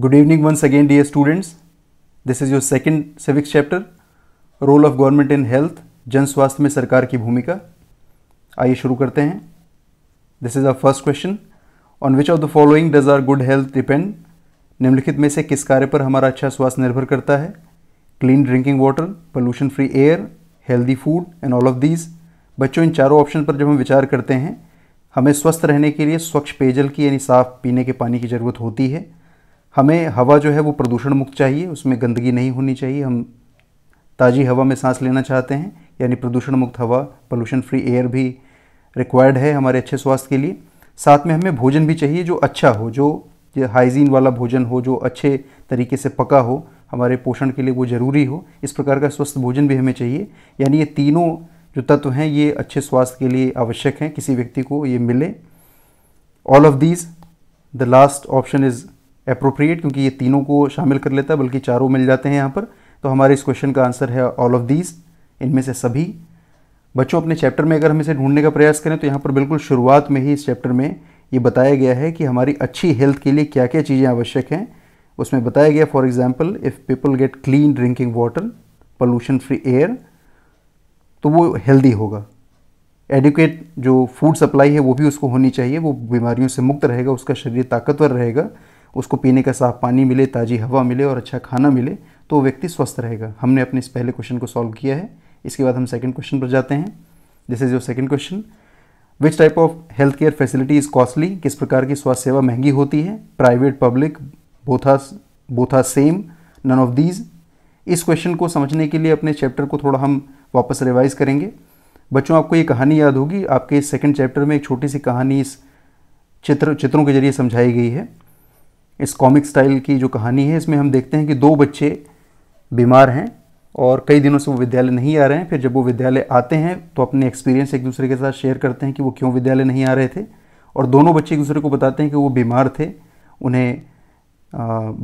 good evening once again dear students this is your second civics chapter role of government in health जन स्वास्थ्य में सरकार की भूमिका आइए शुरू करते हैं this is our first question on which of the following does our good health depend निम्नलिखित में से किस कार्य पर हमारा अच्छा स्वास्थ्य निर्भर करता है clean drinking water pollution free air healthy food and all of these बच्चों इन चारों ऑप्शन पर जब हम विचार करते हैं हमें स्वस्थ रहने के लिए स्वच्छ पेयजल की यानी साफ पीने के पानी की ज़रूरत होती है हमें हवा जो है वो प्रदूषण मुक्त चाहिए उसमें गंदगी नहीं होनी चाहिए हम ताज़ी हवा में सांस लेना चाहते हैं यानी प्रदूषण मुक्त हवा पोल्यूशन फ्री एयर भी रिक्वायर्ड है हमारे अच्छे स्वास्थ्य के लिए साथ में हमें भोजन भी चाहिए जो अच्छा हो जो हाइजीन वाला भोजन हो जो अच्छे तरीके से पका हो हमारे पोषण के लिए वो ज़रूरी हो इस प्रकार का स्वस्थ भोजन भी हमें चाहिए यानी ये तीनों जो तत्व हैं ये अच्छे स्वास्थ्य के लिए आवश्यक हैं किसी व्यक्ति को ये मिले all of these the last option is appropriate क्योंकि ये तीनों को शामिल कर लेता है बल्कि चारों मिल जाते हैं यहाँ पर तो हमारे इस क्वेश्चन का आंसर है ऑल ऑफ दीज इनमें से सभी बच्चों अपने चैप्टर में अगर हम इसे ढूंढने का प्रयास करें तो यहाँ पर बिल्कुल शुरुआत में ही इस चैप्टर में ये बताया गया है कि हमारी अच्छी हेल्थ के लिए क्या क्या चीज़ें आवश्यक हैं उसमें बताया गया for example if people get clean drinking water pollution free air तो वो हेल्दी होगा एडुकेट जो फूड सप्लाई है वो भी उसको होनी चाहिए वो बीमारियों से मुक्त रहेगा उसका शरीर ताकतवर रहेगा उसको पीने का साफ पानी मिले ताज़ी हवा मिले और अच्छा खाना मिले तो वो व्यक्ति स्वस्थ रहेगा हमने अपने इस पहले क्वेश्चन को सॉल्व किया है इसके बाद हम सेकेंड क्वेश्चन पर जाते हैं this is your second question which type of health care facility is costly किस प्रकार की स्वास्थ्य सेवा महंगी होती है private public both both same none of these इस क्वेश्चन को समझने के लिए अपने चैप्टर को थोड़ा हम वापस रिवाइज करेंगे बच्चों आपको ये कहानी याद होगी आपके सेकंड चैप्टर में एक छोटी सी कहानी इस चित्र चित्रों के जरिए समझाई गई है इस कॉमिक स्टाइल की जो कहानी है इसमें हम देखते हैं कि दो बच्चे बीमार हैं और कई दिनों से वो विद्यालय नहीं आ रहे हैं फिर जब वो विद्यालय आते हैं तो अपने एक्सपीरियंस एक दूसरे के साथ शेयर करते हैं कि वो क्यों विद्यालय नहीं आ रहे थे और दोनों बच्चे एक दूसरे को बताते हैं कि वो बीमार थे उन्हें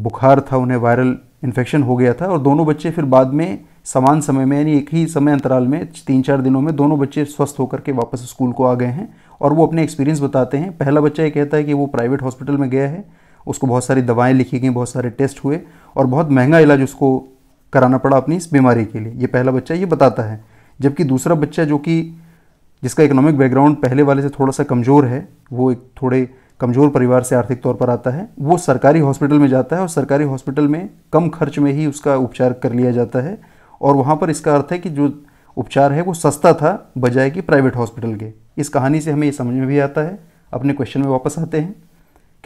बुखार था उन्हें वायरल इन्फेक्शन हो गया था और दोनों बच्चे फिर बाद में समान समय में यानी एक ही समय अंतराल में तीन चार दिनों में दोनों बच्चे स्वस्थ होकर के वापस स्कूल को आ गए हैं और वो अपने एक्सपीरियंस बताते हैं पहला बच्चा ये कहता है कि वो प्राइवेट हॉस्पिटल में गया है उसको बहुत सारी दवाएं लिखी गई बहुत सारे टेस्ट हुए और बहुत महंगा इलाज उसको कराना पड़ा अपनी इस बीमारी के लिए ये पहला बच्चा ये बताता है जबकि दूसरा बच्चा जो कि जिसका इकोनॉमिक बैकग्राउंड पहले वाले से थोड़ा सा कमज़ोर है वो एक थोड़े कमज़ोर परिवार से आर्थिक तौर पर आता है वो सरकारी हॉस्पिटल में जाता है और सरकारी हॉस्पिटल में कम खर्च में ही उसका उपचार कर लिया जाता है और वहाँ पर इसका अर्थ है कि जो उपचार है वो सस्ता था बजाय कि प्राइवेट हॉस्पिटल के इस कहानी से हमें ये समझ में भी आता है अपने क्वेश्चन में वापस आते हैं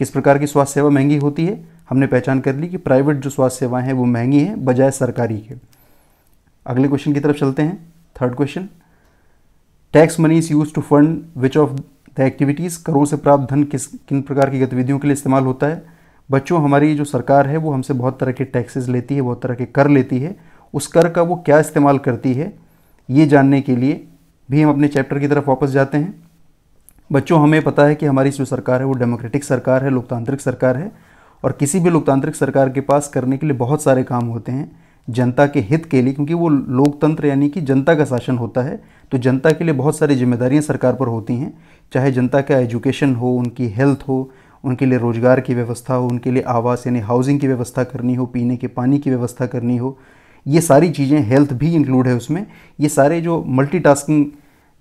किस प्रकार की स्वास्थ्य सेवा महंगी होती है हमने पहचान कर ली कि प्राइवेट जो स्वास्थ्य सेवाएं हैं वो महंगी हैं बजाय सरकारी के अगले क्वेश्चन की तरफ चलते हैं third question tax money is used to fund which of the activities करों से प्राप्त धन किस किन प्रकार की गतिविधियों के लिए इस्तेमाल होता है बच्चों हमारी जो सरकार है वो हमसे बहुत तरह के टैक्सेस लेती है बहुत तरह के कर लेती है उस कर का वो क्या इस्तेमाल करती है ये जानने के लिए भी हम अपने चैप्टर की तरफ वापस जाते हैं बच्चों हमें पता है कि हमारी जो सरकार है वो डेमोक्रेटिक सरकार है लोकतांत्रिक सरकार है और किसी भी लोकतांत्रिक सरकार के पास करने के लिए बहुत सारे काम होते हैं जनता के हित के लिए क्योंकि वो लोकतंत्र यानी कि जनता का शासन होता है तो जनता के लिए बहुत सारी जिम्मेदारियां सरकार पर होती हैं चाहे जनता का एजुकेशन हो उनकी हेल्थ हो उनके लिए रोज़गार की व्यवस्था हो उनके लिए आवास यानी हाउसिंग की व्यवस्था करनी हो पीने के पानी की व्यवस्था करनी हो ये सारी चीज़ें हेल्थ भी इंक्लूड है उसमें ये सारे जो मल्टीटास्किंग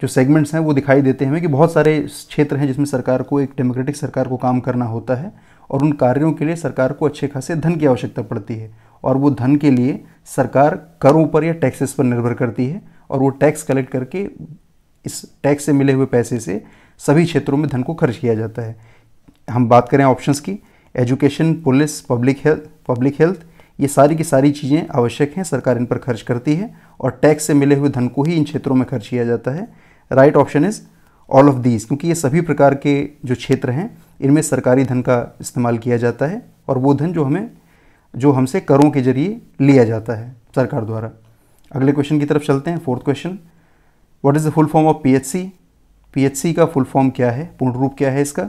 जो सेगमेंट्स हैं वो दिखाई देते हैं कि बहुत सारे क्षेत्र हैं जिसमें सरकार को एक डेमोक्रेटिक सरकार को काम करना होता है और उन कार्यों के लिए सरकार को अच्छे खासे धन की आवश्यकता पड़ती है और वो धन के लिए सरकार करों पर या टैक्सेस पर निर्भर करती है और वो टैक्स कलेक्ट करके इस टैक्स से मिले हुए पैसे से सभी क्षेत्रों में धन को खर्च किया जाता है हम बात करें ऑप्शंस की education police public health public health ये सारी की सारी चीज़ें आवश्यक हैं सरकार इन पर खर्च करती है और टैक्स से मिले हुए धन को ही इन क्षेत्रों में खर्च किया जाता है right option is all of these क्योंकि ये सभी प्रकार के जो क्षेत्र हैं इनमें सरकारी धन का इस्तेमाल किया जाता है और वो धन जो हमें जो हमसे करों के जरिए लिया जाता है सरकार द्वारा अगले क्वेश्चन की तरफ चलते हैं fourth question what is the full form of PHC PHC का फुल फॉर्म क्या है पूर्ण रूप क्या है इसका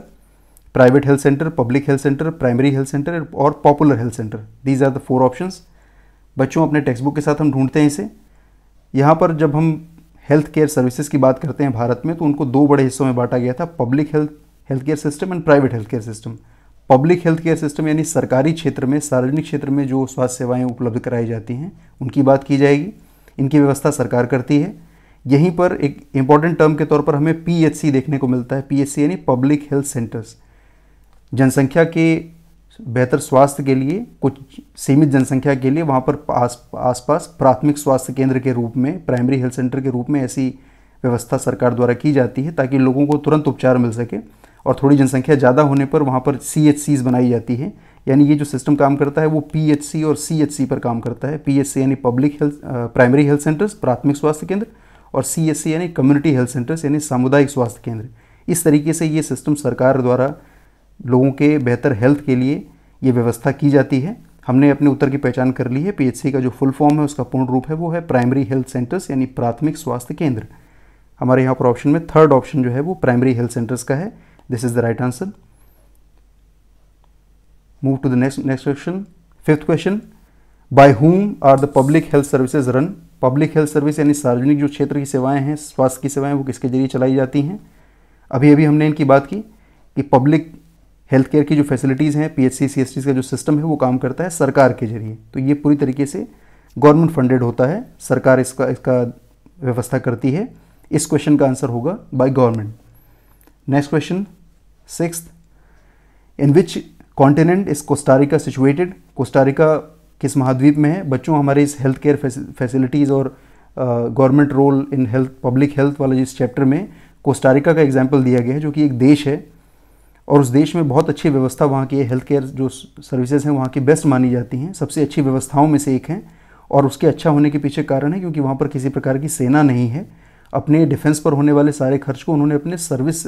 private health centre public health centre primary health centre और popular health centre these are the four options बच्चों अपने टेक्स्ट बुक के साथ हम ढूंढते हैं इसे यहाँ पर जब हम हेल्थ केयर सर्विसेज की बात करते हैं भारत में तो उनको दो बड़े हिस्सों में बांटा गया था public health health care system and private health care system public health care system यानी सरकारी क्षेत्र में सार्वजनिक क्षेत्र में जो स्वास्थ्य सेवाएं उपलब्ध कराई जाती हैं उनकी बात की जाएगी इनकी व्यवस्था सरकार करती है यहीं पर एक इंपॉर्टेंट टर्म के तौर पर हमें पीएचसी देखने को मिलता है पीएचसी यानी पब्लिक हेल्थ सेंटर्स जनसंख्या के बेहतर स्वास्थ्य के लिए कुछ सीमित जनसंख्या के लिए वहाँ पर आस आसपास प्राथमिक स्वास्थ्य केंद्र के रूप में प्राइमरी हेल्थ सेंटर के रूप में ऐसी व्यवस्था सरकार द्वारा की जाती है ताकि लोगों को तुरंत उपचार मिल सके और थोड़ी जनसंख्या ज़्यादा होने पर वहाँ पर सी बनाई जाती है यानी ये जो सिस्टम काम करता है वो पी और सी पर काम करता है पी यानी public health primary health centres प्राथमिक स्वास्थ्य केंद्र और सी यानी कम्युनिटी हेल्थ सेंटर्स यानी सामुदायिक स्वास्थ्य केंद्र इस तरीके से ये सिस्टम सरकार द्वारा लोगों के बेहतर हेल्थ के लिए ये व्यवस्था की जाती है हमने अपने उत्तर की पहचान कर ली है पीएचसी का जो फुल फॉर्म है उसका पूर्ण रूप है वो है प्राइमरी हेल्थ सेंटर्स यानी प्राथमिक स्वास्थ्य केंद्र हमारे यहाँ पर ऑप्शन में थर्ड ऑप्शन जो है वो प्राइमरी हेल्थ सेंटर्स का है this is the right answer move to the next next question fifth question by whom are the public health services run public health service यानी सार्वजनिक जो क्षेत्र की सेवाएं हैं स्वास्थ्य की सेवाएं वो किसके जरिए चलाई जाती हैं अभी अभी हमने इनकी बात की कि पब्लिक हेल्थ केयर की जो फैसिलिटीज़ हैं पी एच का जो सिस्टम है वो काम करता है सरकार के जरिए तो ये पूरी तरीके से गवर्नमेंट फंडेड होता है सरकार इसका इसका व्यवस्था करती है इस क्वेश्चन का आंसर होगा by government next question six in which continent is Costa Rica situated Costa Rica किस महाद्वीप में है बच्चों हमारे इस हेल्थ केयर फैसिलिटीज़ और government role in health public health वाले इस चैप्टर में कोस्टारिका का एग्जाम्पल दिया गया है जो कि एक देश है और उस देश में बहुत अच्छी व्यवस्था वहाँ की हेल्थ केयर जो सर्विसेज हैं वहाँ की बेस्ट मानी जाती हैं सबसे अच्छी व्यवस्थाओं में से एक हैं और उसके अच्छा होने के पीछे कारण है क्योंकि वहाँ पर किसी प्रकार की सेना नहीं है अपने डिफेंस पर होने वाले सारे खर्च को उन्होंने अपने सर्विस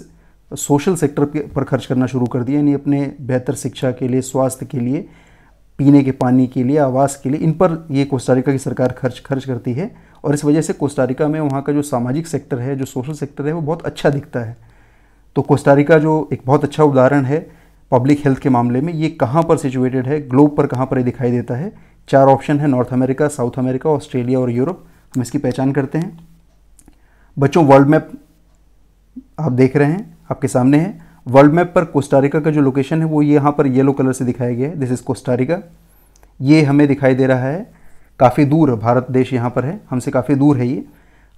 सोशल सेक्टर पर खर्च करना शुरू कर दिया यानी अपने बेहतर शिक्षा के लिए स्वास्थ्य के लिए पीने के पानी के लिए आवास के लिए इन पर ये कोस्टारिका की सरकार खर्च खर्च करती है और इस वजह से कोस्टारिका में वहाँ का जो सामाजिक सेक्टर है जो सोशल सेक्टर है वो बहुत अच्छा दिखता है तो कोस्टारिका जो एक बहुत अच्छा उदाहरण है पब्लिक हेल्थ के मामले में ये कहाँ पर सिचुएटेड है ग्लोब पर कहाँ पर ये दिखाई देता है चार ऑप्शन है North America South America Australia और यूरोप हम इसकी पहचान करते हैं बच्चों वर्ल्ड मैप आप देख रहे हैं आपके सामने है वर्ल्ड मैप पर कोस्टारिका का जो लोकेशन है वो यहाँ पर येलो कलर से दिखाया गया है दिस इज़ कोस्टारिका ये हमें दिखाई दे रहा है काफ़ी दूर भारत देश यहाँ पर है हमसे काफ़ी दूर है ये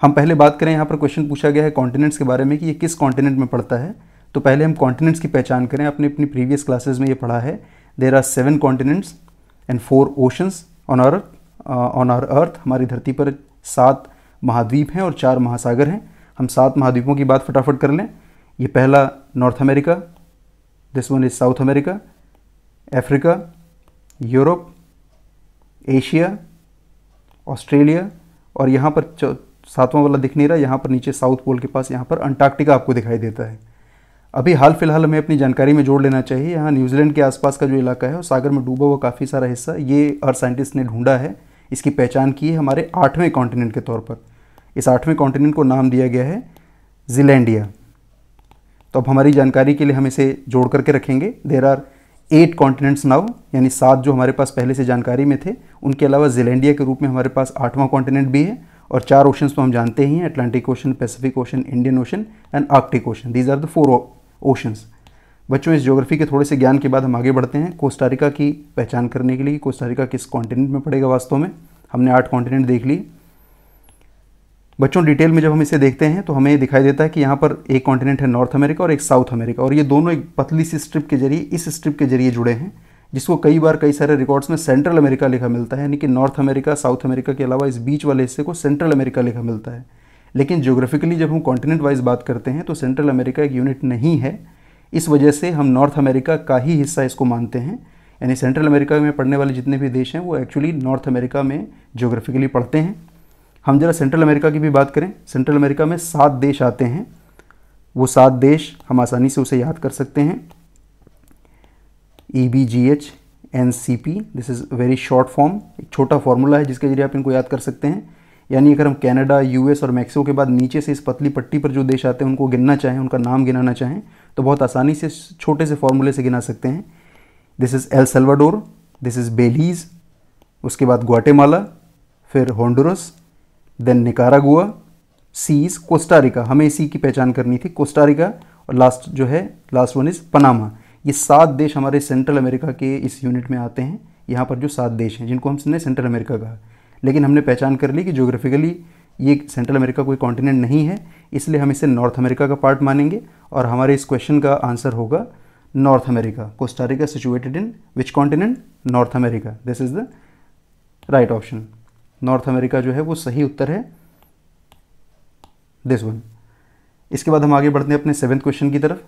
हम पहले बात करें यहाँ पर क्वेश्चन पूछा गया है कॉन्टिनेंट्स के बारे में कि ये किस कॉन्टिनेंट में पड़ता है तो पहले हम कॉन्टिनेंट्स की पहचान करें अपने अपनी प्रीवियस क्लासेज में ये पढ़ा है there are seven continents and four oceans on earth on our earth हमारी धरती पर सात महाद्वीप हैं और चार महासागर हैं हम सात महाद्वीपों की बात फटाफट कर लें ये पहला North America this one is South America Africa Europe Asia Australia और यहाँ पर सातवां वाला दिख नहीं रहा यहाँ पर नीचे साउथ पोल के पास यहाँ पर अंटार्कटिका आपको दिखाई देता है अभी हाल फिलहाल हमें अपनी जानकारी में जोड़ लेना चाहिए यहाँ न्यूजीलैंड के आसपास का जो इलाका है वो सागर में डूबा हुआ काफ़ी सारा हिस्सा ये अर्थ साइंटिस्ट ने ढूंढा है इसकी पहचान की है हमारे आठवें कॉन्टिनेंट के तौर पर इस आठवें कॉन्टिनेंट को नाम दिया गया है जीलैंडिया तो अब हमारी जानकारी के लिए हम इसे जोड़ करके रखेंगे there are eight continents now यानी सात जो हमारे पास पहले से जानकारी में थे उनके अलावा जिलेंडिया के रूप में हमारे पास आठवां कॉन्टिनेंट भी है और चार ओशन तो हम जानते ही हैं Atlantic ocean Pacific ocean Indian ocean and Arctic ocean these are the four oceans बच्चों इस ज्योग्राफी के थोड़े से ज्ञान के बाद हम आगे बढ़ते हैं कोस्टारिका की पहचान करने के लिए कोस्टारिका किस कॉन्टिनेंट में पड़ेगा वास्तव में हमने आठ कॉन्टिनेंट देख लिए बच्चों डिटेल में जब हम इसे देखते हैं तो हमें दिखाई देता है कि यहाँ पर एक कॉन्टिनेंट है नॉर्थ अमेरिका और एक साउथ अमेरिका और ये दोनों एक पतली सी स्ट्रिप के जरिए इस स्ट्रिप के जरिए जुड़े हैं जिसको कई बार कई सारे रिकॉर्ड्स में सेंट्रल अमेरिका लिखा मिलता है यानी कि नॉर्थ अमेरिका साउथ अमेरिका के अलावा इस बीच वाले हिस्से को सेंट्रल अमेरिका लिखा मिलता है लेकिन जोग्राफिकली जब हम कॉन्टिनेंट वाइज बात करते हैं तो सेंट्रल अमेरिका एक यूनिट नहीं है इस वजह से हम नॉर्थ अमेरिका का ही हिस्सा इसको मानते हैं यानी सेंट्रल अमेरिका में पढ़ने वाले जितने भी देश हैं वो एक्चुअली नॉर्थ अमेरिका में जियोग्राफिकली पढ़ते हैं हम जरा सेंट्रल अमेरिका की भी बात करें सेंट्रल अमेरिका में सात देश आते हैं वो सात देश हम आसानी से उसे याद कर सकते हैं E B G H N C P this is very short form एक छोटा फॉर्मूला है जिसके जरिए आप इनको याद कर सकते हैं यानी अगर हम कनाडा यूएस और मैक्सिको के बाद नीचे से इस पतली पट्टी पर जो देश आते हैं उनको गिनना चाहें उनका नाम गिनाना चाहें तो बहुत आसानी से छोटे से फॉर्मूले से गिना सकते हैं this is El Salvador this is Belize उसके बाद ग्वाटेमाला फिर होंडुरस देन निकारागुआ सीज कोस्टारिका हमें इसी की पहचान करनी थी कोस्टारिका और लास्ट जो है लास्ट वन इज़ पनामा ये सात देश हमारे सेंट्रल अमेरिका के इस यूनिट में आते हैं यहाँ पर जो सात देश हैं जिनको हमने सेंट्रल अमेरिका कहा लेकिन हमने पहचान कर ली कि जोग्राफिकली ये सेंट्रल अमेरिका कोई कॉन्टिनेंट नहीं है इसलिए हम इसे नॉर्थ अमेरिका का पार्ट मानेंगे और हमारे इस क्वेश्चन का आंसर होगा North America Costa Rica situated in which continent North America this is the right option North America जो है वो सही उत्तर है दिस वन इसके बाद हम आगे बढ़ते हैं अपने सेवेंथ क्वेश्चन की तरफ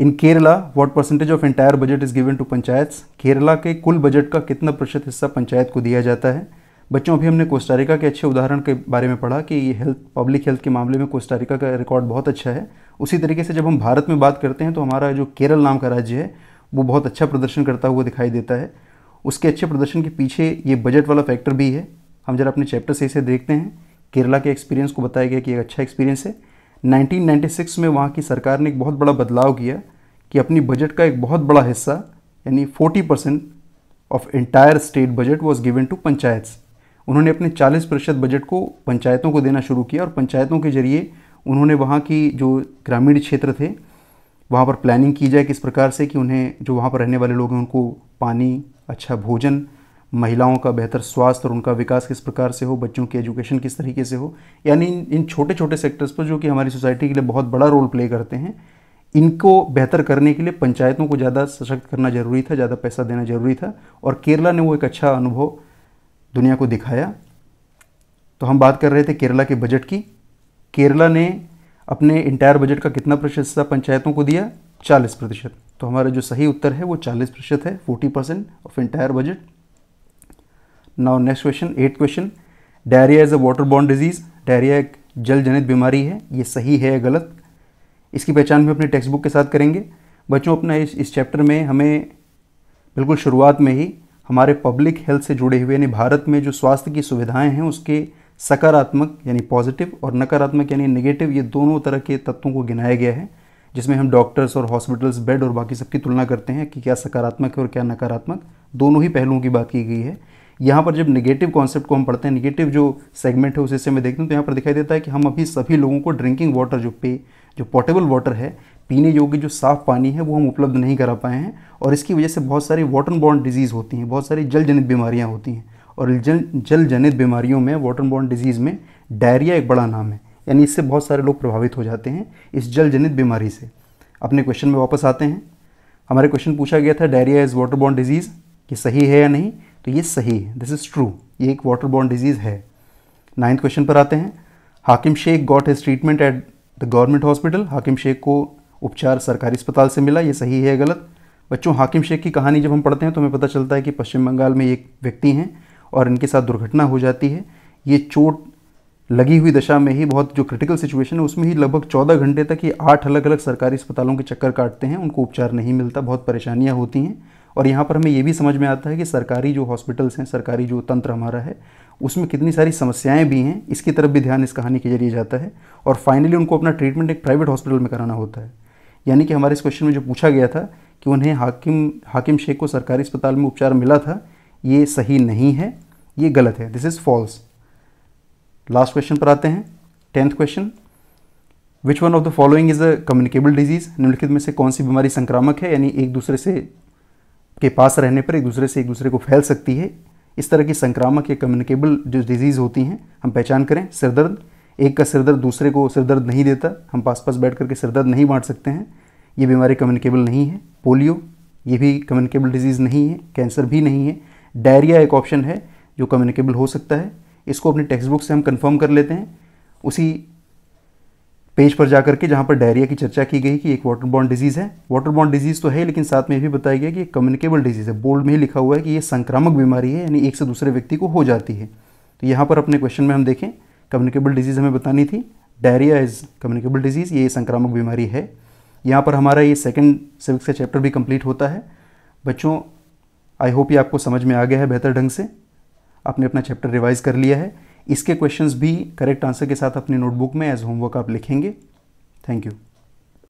in Kerala what percentage of entire budget is given to panchayat Kerala के कुल बजट का कितना प्रतिशत हिस्सा पंचायत को दिया जाता है बच्चों अभी हमने कोस्टारिका के अच्छे उदाहरण के बारे में पढ़ा कि ये हेल्थ पब्लिक हेल्थ के मामले में कोस्टारिका का रिकॉर्ड बहुत अच्छा है उसी तरीके से जब हम भारत में बात करते हैं तो हमारा जो केरल नाम का राज्य है वो बहुत अच्छा प्रदर्शन करता हुआ दिखाई देता है उसके अच्छे प्रदर्शन के पीछे ये बजट वाला फैक्टर भी है हम जरा अपने चैप्टर से इसे देखते हैं केरला के एक्सपीरियंस को बताया गया कि एक अच्छा एक्सपीरियंस है 1996 में वहाँ की सरकार ने एक बहुत बड़ा बदलाव किया कि अपनी बजट का एक बहुत बड़ा हिस्सा यानी 40 percent of entire state budget was given to panchayat उन्होंने अपने 40 प्रतिशत बजट को पंचायतों को देना शुरू किया और पंचायतों के जरिए उन्होंने वहाँ की जो ग्रामीण क्षेत्र थे वहाँ पर प्लानिंग की जाए किस प्रकार से कि उन्हें जो वहाँ पर रहने वाले लोग हैं उनको पानी अच्छा भोजन महिलाओं का बेहतर स्वास्थ्य और उनका विकास किस प्रकार से हो बच्चों की एजुकेशन किस तरीके से हो यानी इन छोटे छोटे सेक्टर्स पर जो कि हमारी सोसाइटी के लिए बहुत बड़ा रोल प्ले करते हैं इनको बेहतर करने के लिए पंचायतों को ज़्यादा सशक्त करना जरूरी था ज़्यादा पैसा देना जरूरी था और केरला ने वो एक अच्छा अनुभव दुनिया को दिखाया तो हम बात कर रहे थे केरला के बजट की केरला ने अपने इंटायर बजट का कितना प्रतिशत पंचायतों को दिया चालीस प्रतिशत तो हमारा जो सही उत्तर है वो चालीस प्रतिशत है forty percent of entire budget now next question eight question diarrhoea is a water borne disease diarrhoea एक जल जनित बीमारी है ये सही है या गलत इसकी पहचान भी अपने टेक्स्ट बुक के साथ करेंगे बच्चों अपना इस इस चैप्टर में हमें बिल्कुल शुरुआत में ही हमारे पब्लिक हेल्थ से जुड़े हुए यानी भारत में जो स्वास्थ्य की सुविधाएं हैं उसके सकारात्मक यानी पॉजिटिव और नकारात्मक यानी नेगेटिव ये दोनों तरह के तत्वों को गिनाया गया है जिसमें हम डॉक्टर्स और हॉस्पिटल्स बेड और बाकी सबकी तुलना करते हैं कि क्या सकारात्मक है और क्या नकारात्मक दोनों ही पहलुओं की बात की गई है यहाँ पर जब निगेटिव कॉन्सेप्ट को हम पढ़ते हैं निगेटिव जो सेगमेंट है उस हिस्से में देखते हैं तो यहाँ पर दिखाई देता है कि हम अभी सभी लोगों को ड्रिंकिंग वाटर जो पे जो पोर्टेबल वाटर है पीने योग्य जो साफ़ पानी है वो हम उपलब्ध नहीं करा पाए हैं और इसकी वजह से बहुत सारी वाटर बॉन्ड डिजीज़ होती हैं बहुत सारी जल जनित बीमारियाँ होती हैं और जल जल जनित बीमारियों में वाटर बॉन्ड डिजीज़ में डायरिया एक बड़ा नाम है यानी इससे बहुत सारे लोग प्रभावित हो जाते हैं इस जल जनित बीमारी से अपने क्वेश्चन में वापस आते हैं हमारे क्वेश्चन पूछा गया था diarrhoea is water bond disease कि सही है या नहीं तो ये सही है दिस इज़ ट्रू ये एक वाटर बॉन्ड डिजीज़ है नाइन्थ क्वेश्चन पर आते हैं Hakim Sheikh got his treatment at the government hospital Hakim Sheikh को उपचार सरकारी अस्पताल से मिला ये सही है गलत बच्चों हाकिम शेख की कहानी जब हम पढ़ते हैं तो हमें पता चलता है कि पश्चिम बंगाल में एक व्यक्ति हैं और इनके साथ दुर्घटना हो जाती है ये चोट लगी हुई दशा में ही बहुत जो क्रिटिकल सिचुएशन है उसमें ही लगभग चौदह घंटे तक ये आठ अलग अलग सरकारी अस्पतालों के चक्कर काटते हैं उनको उपचार नहीं मिलता बहुत परेशानियाँ होती हैं और यहाँ पर हमें ये भी समझ में आता है कि सरकारी जो हॉस्पिटल्स हैं सरकारी जो तंत्र हमारा है उसमें कितनी सारी समस्याएं भी हैं इसकी तरफ भी ध्यान इस कहानी के जरिए जाता है और फाइनली उनको अपना ट्रीटमेंट एक प्राइवेट हॉस्पिटल में कराना होता है यानी कि हमारे इस क्वेश्चन में जो पूछा गया था कि उन्हें हाकिम हाकिम शेख को सरकारी अस्पताल में उपचार मिला था ये सही नहीं है ये गलत है this is false last question पर आते हैं tenth question which one of the following is a communicable disease निम्नलिखित में से कौन सी बीमारी संक्रामक है यानी एक दूसरे से के पास रहने पर एक दूसरे से एक दूसरे को फैल सकती है इस तरह की संक्रामक या कम्युनिकेबल जो डिजीज़ होती हैं हम पहचान करें सिरदर्द एक का सिरदर्द दूसरे को सिरदर्द नहीं देता हम पास पास बैठ करके सिरदर्द नहीं बांट सकते हैं ये बीमारी कम्युनिकेबल नहीं है पोलियो ये भी कम्युनिकेबल डिजीज़ नहीं है कैंसर भी नहीं है डायरिया एक ऑप्शन है जो कम्युनिकेबल हो सकता है इसको अपने टेक्स्ट बुक से हम कन्फर्म कर लेते हैं उसी पेज पर जाकर के जहाँ पर डायरिया की चर्चा की गई कि एक वाटर बॉन्ड डिजीज़ है वाटर बॉन्ड डिजीज़ तो है लेकिन साथ में भी बताया गया कि कम्युनिकेबल डिजीज़ है बोल्ड में ही लिखा हुआ है कि ये संक्रामक बीमारी है यानी एक से दूसरे व्यक्ति को हो जाती है तो यहाँ पर अपने क्वेश्चन में हम देखें कम्युनिकेबल डिजीज़ हमें बतानी थी डायरिया इज़ कम्युनिकेबल डिजीज़ ये संक्रामक बीमारी है यहाँ पर हमारा ये सेकेंड सिविक्स का चैप्टर भी कम्प्लीट होता है बच्चों आई होप ये आपको समझ में आ गया है बेहतर ढंग से आपने अपना चैप्टर रिवाइज़ कर लिया है इसके क्वेश्चंस भी करेक्ट आंसर के साथ अपनी नोटबुक में एज होमवर्क आप लिखेंगे थैंक यू